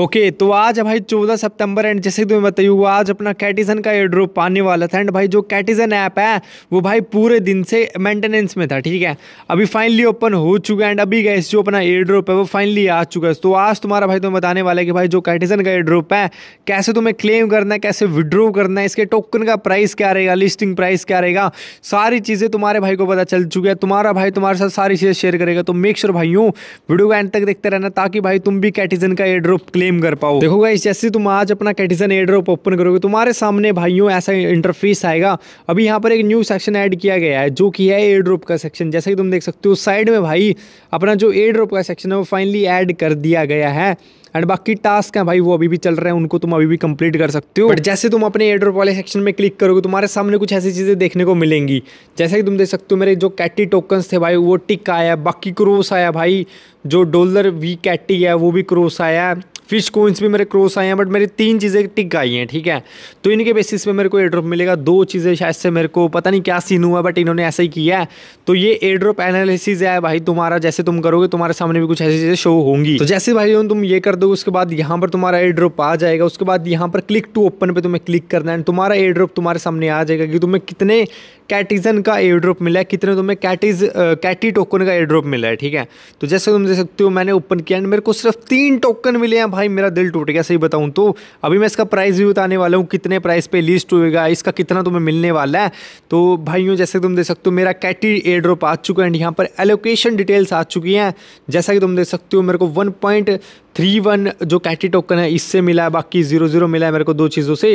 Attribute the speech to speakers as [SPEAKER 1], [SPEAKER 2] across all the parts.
[SPEAKER 1] okay okay, तो आज भाई चौदह सितंबर एंड जैसे तुम्हें बताइए हुआ आज अपना कैटिजन का एयर ड्रॉप आने वाला था एंड भाई जो कैटिजन ऐप है वो भाई पूरे दिन से मेंटेनेंस में था ठीक है अभी फाइनली ओपन हो चुका है एंड अभी गैस जो अपना एयर ड्रॉप है वो फाइनली आ चुका है तो आज तुम्हारा भाई तुम्हें बताने वाला है कि भाई जो कैटिजन का एयर ड्रॉप है कैसे तुम्हें क्लेम करना है कैसे विड्रो करना है इसके टोकन का प्राइस क्या रहेगा लिस्टिंग प्राइस क्या रहेगा सारी चीज़ें तुम्हारे भाई को पता चल चुकी है तुम्हारा भाई तुम्हारे साथ सारी चीज़ें शेयर करेगा तो मेक श्योर भाइयों वीडियो को एंड तक देखते रहना ताकि भाई तुम भी कैटिजन का एयर ड्रॉप क्लेम कर पाओ देखो गाइस जैसे तुम आज अपना एड एड्रॉप ओपन करोगे तुम्हारे सामने भाइयों ऐसा इंटरफेस आएगा अभी यहाँ पर एक न्यू सेक्शन ऐड किया गया है जो कि है एड्रॉप का सेक्शन जैसे कि तुम देख सकते हो साइड में भाई अपना जो एड्रॉप का सेक्शन है वो फाइनली ऐड कर दिया गया है एंड बाकी टास्क हैं भाई वो अभी भी चल रहे हैं उनको तुम अभी भी कंप्लीट कर सकते हो बट जैसे तुम अपने एड्रॉप वाले सेक्शन में क्लिक करोगे तुम्हारे सामने कुछ ऐसी चीज़ें देखने को मिलेंगी जैसे कि तुम देख सकते हो मेरे जो कैटी टोकन्स थे भाई वो टिक आया बाकी क्रोस आया भाई जो डोलर वी कैटी है वो भी क्रोस आया फिश कोइंस भी मेरे क्रॉस आए हैं बट मेरी तीन चीज़ें टिक आई हैं ठीक है तो इनके बेसिस पे मेरे को एड्रॉप मिलेगा दो चीज़ें शायद से मेरे को पता नहीं क्या सीन हुआ बट इन्होंने ऐसा ही किया है तो ये एड्रॉप एनालिसिस है भाई तुम्हारा जैसे तुम करोगे तुम्हारे सामने भी कुछ ऐसी चीज़ें शो होंगी तो जैसे भाई तुम ये कर दोगे उसके बाद यहाँ पर तुम्हारा एड्रॉप आ जाएगा उसके बाद यहाँ पर क्लिक टू ओपन पर तुम्हें क्लिक करना है तुम्हारा एड्रॉप तुम्हारे सामने आ जाएगा कि तुम्हें कितने कैटिजन का एयर ड्रॉप मिला है कितने तुम्हें कैटिज कैटी टोकन का एयर ड्रॉप मिला है ठीक है तो जैसे तुम देख सकते हो मैंने ओपन किया एंड मेरे को सिर्फ तीन टोकन मिले हैं भाई मेरा दिल टूट गया सही बताऊँ तो अभी मैं इसका प्राइस भी बताने वाला हूँ कितने प्राइस पर लिस्ट होएगा इसका कितना तुम्हें मिलने वाला है तो भाइयों जैसे तुम देख सकते हो मेरा कैटी एयर ड्रॉप आ चुका है एंड यहाँ पर एलोकेशन डिटेल्स आ चुकी हैं जैसा कि तुम देख सकते हो मेरे को वन पॉइंट थ्री वन जो कैटी टोकन है इससे मिला है बाकी जीरो जीरो मिला है मेरे को दो चीज़ों से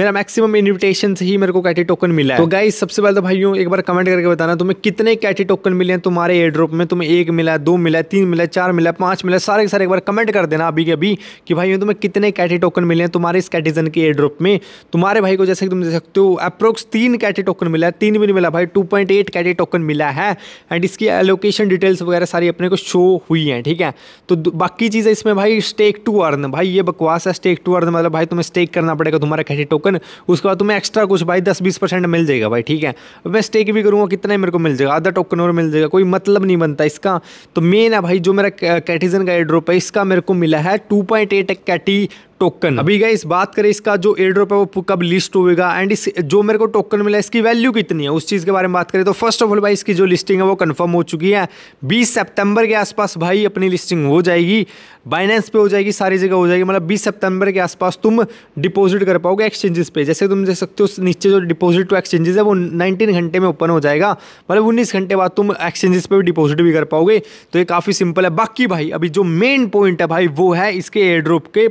[SPEAKER 1] मेरा मैक्सिमम इन्विटेशन से ही मेरे को कैटी टोकन मिला है तो गाइस सबसे पहले तो भाइयों एक बार कमेंट करके बताना तुम्हें कितने कैटी टोकन मिले हैं तुम्हारे एयर ड्रॉप में तुम्हें एक मिला दो मिला तीन मिला चार मिला पाँच मिला सारे के सारे एक बार कमेंट कर देना अभी के अभी कि भाइयों तुम्हें कितने कैटी टोकन मिले हैं तुम्हारे इस कैटीजन के एयर ड्रॉप में तुम्हारे भाई को जैसे कि तुम देख सकते हो अप्रोक्स तीन कैटी टोकन मिला है तीन भी नहीं मिला भाई टू पॉइंट एट टोकन मिला है एंड इसकी एलोकेशन डिटेल्स वगैरह सारी अपने को शो हुई हैं ठीक है तो बाकी चीज़ें इसमें भाई स्टेक टू अर्न भाई ये बकवास है स्टेक टू अर्न मतलब भाई तुम्हें स्टेक करना पड़ेगा तुम्हारा कैटी टोकन उसके बाद तुम्हें एक्स्ट्रा कुछ भाई दस बीस परसेंट मिल जाएगा भाई ठीक है मैं स्टेक भी करूँगा कितना मेरे को मिल जाएगा आधा टोकन और मिल जाएगा कोई मतलब नहीं बनता इसका तो मेन है भाई जो मेरा कैटिजन का एड्रोप है इसका मेरे को मिला है two point eight CATI token अभी गए इस बात करें इसका जो एयर ड्रॉप है वो कब लिस्ट होगा एंड इस जो मेरे को टोकन मिला इसकी वैल्यू कितनी है उस चीज़ के बारे में बात करें तो फर्स्ट ऑफ ऑल भाई इसकी जो लिस्टिंग है वो कन्फर्म हो चुकी है बीस सितंबर के आसपास भाई अपनी लिस्टिंग हो जाएगी बाइनेंस पे हो जाएगी सारी जगह हो जाएगी मतलब बीस सितंबर के आसपास तुम डिपोजिट कर पाओगे एक्सचेंजेस पे जैसे तुम देख सकते हो नीचे जो डिपोजिट टू एक्सचेंजेस है वो नाइनटीन घंटे में ओपन हो जाएगा मतलब उन्नीस घंटे बाद तुम एक्सचेंजेस पे भी डिपॉजिट भी कर पाओगे तो ये काफ़ी सिंपल है बाकी भाई अभी जो मेन पॉइंट है भाई वो है इसके एयर ड्रॉप के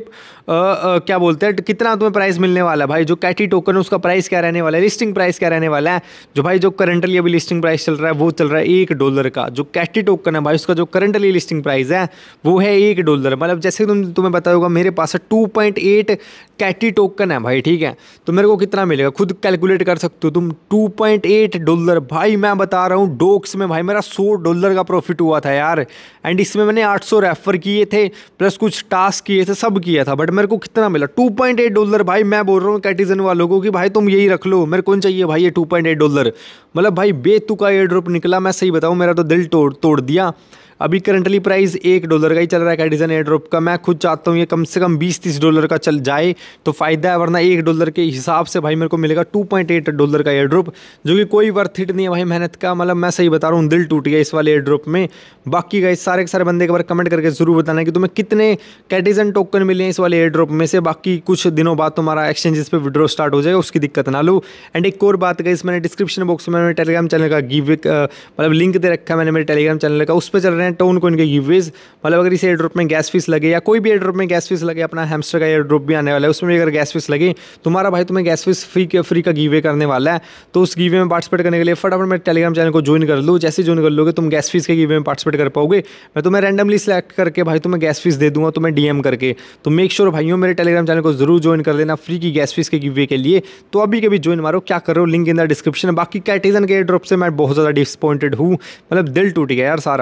[SPEAKER 1] आ, क्या बोलते हैं कितना तुम्हें प्राइस मिलने वाला है भाई जो कैटी टोकन है उसका प्राइस क्या रहने वाला है लिस्टिंग प्राइस क्या रहने वाला है जो भाई जो करंटली अभी लिस्टिंग प्राइस चल रहा है वो चल रहा है एक डॉलर का जो कैटी टोकन है भाई उसका जो करंटली लिस्टिंग प्राइस है वो है एक डॉलर मतलब जैसे तुम तुम्हें बताओगे मेरे पास two point eight CATI token है भाई ठीक है तो मेरे को कितना मिलेगा खुद कैलकुलेट कर सकते हो तुम टू पॉइंट एट डॉलर भाई मैं बता रहा हूँ डोक्स में भाई मेरा सौ डॉलर का प्रॉफिट हुआ था यार एंड इसमें मैंने आठ सौ रेफर किए थे प्लस कुछ टास्क किए थे सब किया था बट मेरे को कितना मिला 2.8 डॉलर भाई मैं बोल रहा हूँ कैटिजन वालों को कि भाई तुम यही रख लो मेरे को चाहिए भाई ये 2.8 डॉलर मतलब भाई बेतुका एयर ड्रॉप निकला मैं सही बताऊँ मेरा तो दिल तोड़ तोड़ दिया अभी करंटली प्राइस एक डॉलर का ही चल रहा है कैडिजन एयर ड्रॉप का मैं खुद चाहता हूँ ये कम से कम बीस तीस डॉलर का चल जाए तो फ़ायदा है वरना एक डॉलर के हिसाब से भाई मेरे को मिलेगा टू पॉइंट एट डॉलर का एयर ड्रॉप जो कि कोई वर्थ हिट नहीं है भाई मेहनत का मतलब मैं सही बता रहा हूँ दिल टूट गया इस वाले एयर ड्रॉप में बाकी का सारे के सारे बंदे एक बार कमेंट करके ज़रूर बताना कि तुम्हें कितने कैडिजन टोकन मिले हैं इस वाले एयर ड्रॉप में से बाकी कुछ दिनों बाद तुम्हारा एक्सचेंजेस पर विड्रॉ स्टार्ट हो जाएगा उसकी दिक्कत ना लो एंड एक और बात गई मैंने डिस्क्रिप्शन बॉक्स में मेरे टेलीग्राम चैनल का गिव मतलब लिंक दे रखा है मैंने मेरे टेलीग्राम चैनल का उस पर चल रहे हैं हैं तो उनको इनके गिवेज मतलब अगर एयर ड्रॉप में गैस फीस लगे या कोई भी ड्रॉप में गैस फीस लगे अपना हेमस्टर का एयर ड्रॉप भी आने वाला है उसमें भी अगर गैस फीस लगे तुम्हारा भाई तुम्हें गैस फीस फ्री के फ्री का गीवे करने वाला है तो उस गीवे में पार्टिसिपेट करने के लिए फटाफट मेरे टेलीग्राम चैनल को ज्वाइन कर लो जैसे ज्वाइन कर लोगे तुम गैस फीस के गिवे में पार्टिसिपेट कर पाओगे मैं तुम्हें रैंडमली सेलेक्ट करके भाई तुम्हें गैस फीस दे दूंगा तुम्हें डीएम करके तो मेक श्योर भाइयों मेरे टेलीग्राम चैनल को जरूर ज्वाइन कर देना फ्री की गैस फीस के गिवे के लिए तो अभी कभी ज्वाइन मारो क्या करो लिंक इन द डिस्क्रिप्शन बाकी कैटेजन के ड्रॉप से मैं बहुत ज़्यादा डिसअपॉइंटेड हूँ मतलब दिल टूट गया यार सारा